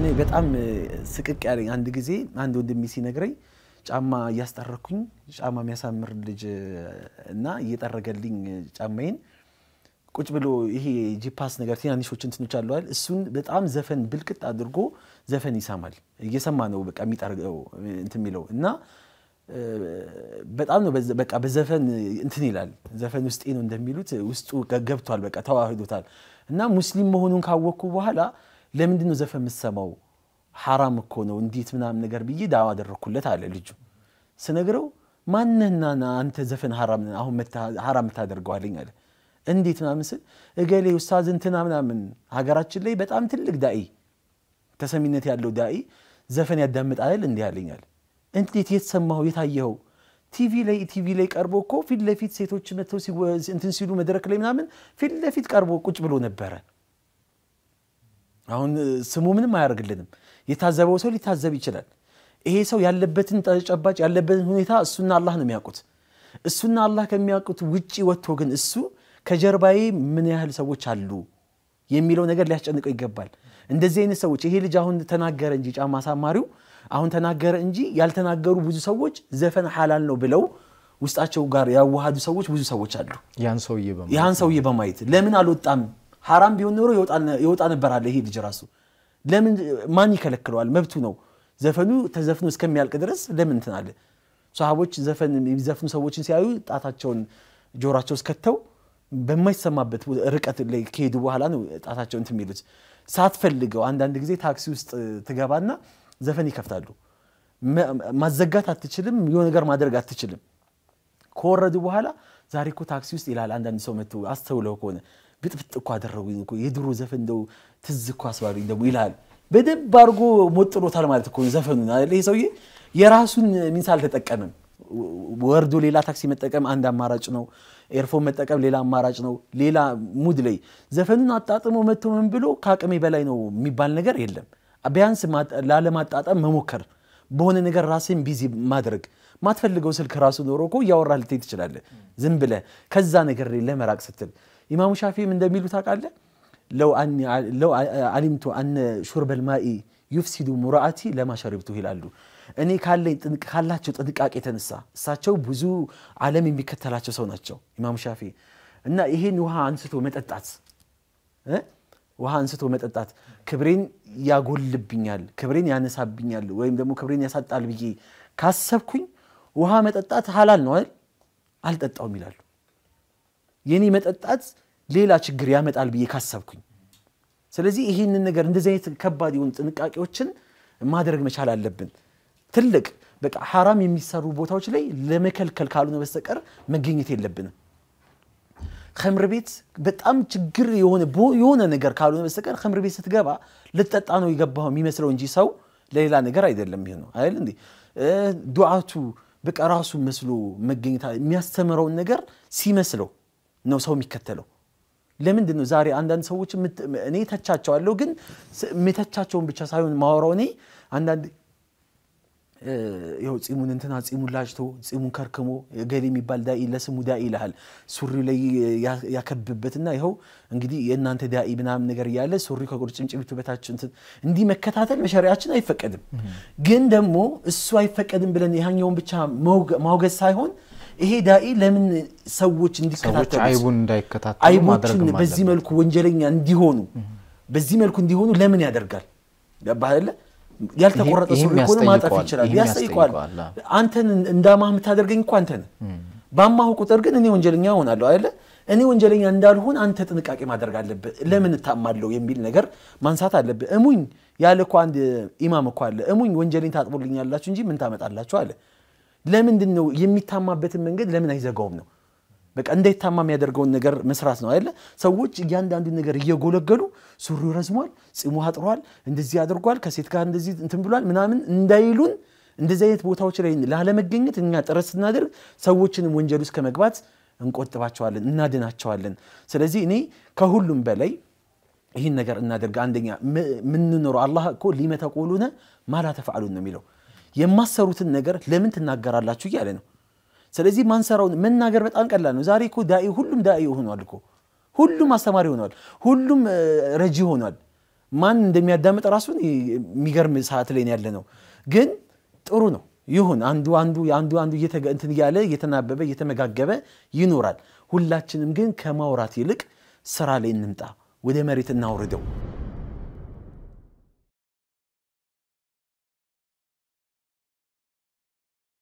እኔ በጣም ስቅቅ ያለኝ አንድ ጊዜ አንድ ወንድሜ ሲነግረኝ ጫማ እያስጠረኩኝ ጫማ የሚያሳምር ልጅ እና እየጠረገልኝ ጫማዬን ቁጭ ብሎ ይሄ ጂፓስ ነገር ትናንሾች እንትኖች አለዋል። እሱን በጣም ዘፈን ብልቅጥ አድርጎ ዘፈን ይሰማል። እየሰማ ነው በቃ የሚጠርገው እንትን የሚለው እና በጣም ነው በቃ በዘፈን እንትን ይላል። ዘፈን ውስጤ ነው እንደሚሉት ውስጡ ገብቷል፣ በቃ ተዋህዶታል። እና ሙስሊም መሆኑን ካወቅኩ በኋላ ለምንድን ነው ዘፈን የምትሰማው? ሐራም እኮ ነው እንዴት ምናምን ነገር ብዬ ዳዋ አደረግኩለት አለ ልጁ። ስነግረው ማንህና አንተ ዘፈን አሁን ሐራም የምታደርገዋለኝ አለ። እንዴት ምናምን ስል እገሌ ኡስታዝ እንትና ምናምን ሀገራችን ላይ በጣም ትልቅ ዳኢ ተሰሚነት ያለው ዳኢ ዘፈን ያዳምጣል እንዲህ አለኛል። እንዴት የተሰማው የታየኸው? ቲቪ ላይ ቲቪ ላይ ቀርቦ እኮ ፊት ለፊት ሴቶች መጥተው እንትን ሲሉ መድረክ ላይ ምናምን ፊት ለፊት ቀርቦ ቁጭ ብሎ ነበረ። አሁን ስሙ ምንም አያደርግልንም። የታዘበው ሰው ሊታዘብ ይችላል። ይሄ ሰው ያለበትን ተጨባጭ ያለበትን ሁኔታ እሱና አላህ ነው የሚያውቁት። እሱና አላህ ከሚያውቁት ውጪ ወጥቶ ግን እሱ ከጀርባዬ ምን ያህል ሰዎች አሉ የሚለው ነገር ሊያስጨንቀው ይገባል። እንደዚህ አይነት ሰዎች ይሄ ልጅ አሁን ተናገረ እንጂ ጫማ አሳማሪው አሁን ተናገረ እንጂ ያልተናገሩ ብዙ ሰዎች ዘፈን ሀላል ነው ብለው ውስጣቸው ጋር ያዋሃዱ ሰዎች ብዙ ሰዎች አሉ። ያን ሰውዬ በማየት ለምን አልወጣም ሀራም ቢሆን ኖሮ ይወጣ ነበር አለ ይሄ ልጅ ራሱ። ለምን ማን ይከለክለዋል? መብቱ ነው። ዘፈኑ ተዘፍኖ እስከሚያልቅ ድረስ ለምን እንትን አለ? ሰሃቦች ዘፈን የሚዘፍኑ ሰዎችን ሲያዩ ጣታቸውን ጆሯቸው እስከተው በማይሰማበት ርቀት ላይ ከሄዱ በኋላ ነው ጣታቸው እንትን የሚሉት። ሳትፈልገው አንዳንድ ጊዜ ታክሲ ውስጥ ትገባና ዘፈን ይከፍታሉ። ማዘጋት አትችልም፣ የሆነ ነገር ማድረግ አትችልም። ከወረዱ በኋላ ዛሬ እኮ ታክሲ ውስጥ ይላል አንዳንድ ሰው መጥቶ አስተውለው ከሆነ ግጥብጥ እኮ አደረጉኝ እኮ የድሮ ዘፈን እንደው ትዝ እኮ አስባሉኝ ደግሞ ይልሃል። በደንብ አድርጎ ሞጥኖታል ማለት እኮ ዘፈኑ። ይሄ ሰውዬ የራሱን ሚንስ አልተጠቀምም። ወርዶ ሌላ ታክሲ መጠቀም አንድ አማራጭ ነው። ኤርፎን መጠቀም ሌላ አማራጭ ነው። ሌላ ሙድ ላይ ዘፈኑን አጣጥሞ መጥቶ ምን ብሎ ከአቅሜ በላይ ነው የሚባል ነገር የለም። ቢያንስ ላለማጣጣም መሞከር፣ በሆነ ነገር ራሴን ቢዚ ማድረግ ማትፈልገው ስልክ ራሱ ኖሮ እኮ እያወራ ልትይ ትችላለ። ዝም ብለ ከዛ ነገር ለመራቅ ስትል። ኢማሙ ሻፊም እንደሚሉ ታውቃለህ፣ ለው አሊምቱ አነ ሹርበል ማኢ ዩፍሲዱ ሙራአቲ ለማሸሪብቱ ይላሉ። እኔ ካላቸው ጥንቃቄ የተነሳ እሳቸው ብዙ ዓለም የሚከተላቸው ሰው ናቸው ኢማሙ ሻፊ እና ይሄን ውሃ አንስቶ መጠጣት ውሃ አንስቶ መጠጣት ክብሬን ያጎልብኛል፣ ክብሬን ያነሳብኛል፣ ወይም ደግሞ ክብሬን ያሳጣል ብዬ ካሰብኩኝ ውሃ መጠጣት ሀላል ነው አይደል? አልጠጣውም ይላሉ። የኔ መጠጣት ሌላ ችግር ያመጣል ብዬ ካሰብኩኝ፣ ስለዚህ ይህንን ነገር እንደዚህ አይነት ከባድ የሆኑ ጥንቃቄዎችን ማድረግ መቻል አለብን። ትልቅ በቃ ሐራም የሚሰሩ ቦታዎች ላይ ለመከልከል ካልሆነ በስተቀር መገኘት የለብንም። ከምር ቤት በጣም ችግር የሆነ ነገር ካልሆነ በስተቀር ከምር ቤት ስትገባ ልጠጣ ነው የገባው የሚመስለው እንጂ ሰው ለሌላ ነገር አይደለም። ይሄ ነው አይደል እንዴ ዱዓቱ በቃ ራሱ መስሎ መገኘት የሚያስተምረውን ነገር ሲመስለው ነው ሰው የሚከተለው። ለምንድን ነው ዛሬ አንዳንድ ሰዎች እኔ ተቻቸዋለሁ፣ ግን ምተቻቸውን ብቻ ሳይሆን ማወራው እኔ አንዳንድ ይኸው ጺሙን እንትና ጺሙን ላጭቶ ጺሙን ከርክሞ ገሌ የሚባል ዳኢ ለስሙ ዳኢ ይልሃል። ሱሪ ላይ ያከብበትና ይኸው እንግዲህ የእናንተ ዳኢ ምናምን ነገር እያለ ሱሪ ከቁርጭምጭሚቱ በታች እንትን እንዲህ መከታተል በሸሪያችን አይፈቀድም። ግን ደግሞ እሱ አይፈቀድም ብለን ያኛውን ብቻ ማውገዝ ሳይሆን ይሄ ዳኢ ለምን ሰዎች እንዲከታተሉ አይቦችን በዚህ መልኩ ወንጀለኛ እንዲሆኑ በዚህ መልኩ እንዲሆኑ ለምን ያደርጋል? ገባህ ያልተቆረጠ ሰው ሆነ ማጠፍ ይችላል፣ ያስጠይቋል አንተን እንዳማህ የምታደርገኝ እኳ አንተን ባማሁ ቁጥር ግን እኔ ወንጀለኛ እሆናለሁ አይደለ? እኔ ወንጀለኛ እንዳልሆን አንተ ጥንቃቄ ማድረግ አለብህ። ለምን እታማለሁ የሚል ነገር ማንሳት አለብህ። እሙኝ ያለ እኮ አንድ ኢማም እኮ አለ። እሙኝ ወንጀሌን ታጥቦልኛላችሁ እንጂ ምን ታመጣላችሁ አለ። ለምንድን ነው የሚታማበትን መንገድ ለምን አይዘጋውም ነው በቃ እንዳይታማ የሚያደርገውን ነገር መስራት ነው አይደለ? ሰዎች እያንዳንዱ ነገር እየጎለገሉ ሱሪው ረዝሟል፣ ጺሙ አጥሯል፣ እንደዚህ አድርጓል፣ ከሴት ጋር እንደዚህ እንትን ብሏል ምናምን እንዳይሉን እንደዚህ አይነት ቦታዎች ላይ ላለመገኘት እኛ ጥረት ስናደርግ ሰዎችንም ወንጀል ውስጥ ከመግባት እንቆጥባቸዋለን፣ እናድናቸዋለን። ስለዚህ እኔ ከሁሉም በላይ ይህን ነገር እናደርግ። አንደኛ ምንኖረው አላህ እኮ ሊመተቆሉነ ማላ ተፈዓሉን ነው የሚለው የማሰሩትን ነገር ለምን ትናገራላችሁ እያለ ነው። ስለዚህ ማንሰራውን መናገር በጣም ቀላል ነው። ዛሬ እኮ ዳኢ ሁሉም ዳኢ ሆኗል እኮ ሁሉም አስተማሪ ሆኗል። ሁሉም ረጂ ሆኗል። ማን እንደሚያዳምጥ ራሱን የሚገርም ሰዓት ላይ ያለ ነው። ግን ጥሩ ነው ይሁን አንዱ አንዱ አንዱ አንዱ እንትን እያለ እየተናበበ እየተመጋገበ ይኖራል። ሁላችንም ግን ከማውራት ይልቅ ስራ ላይ እንምጣ፣ ወደ መሬት እናውርደው።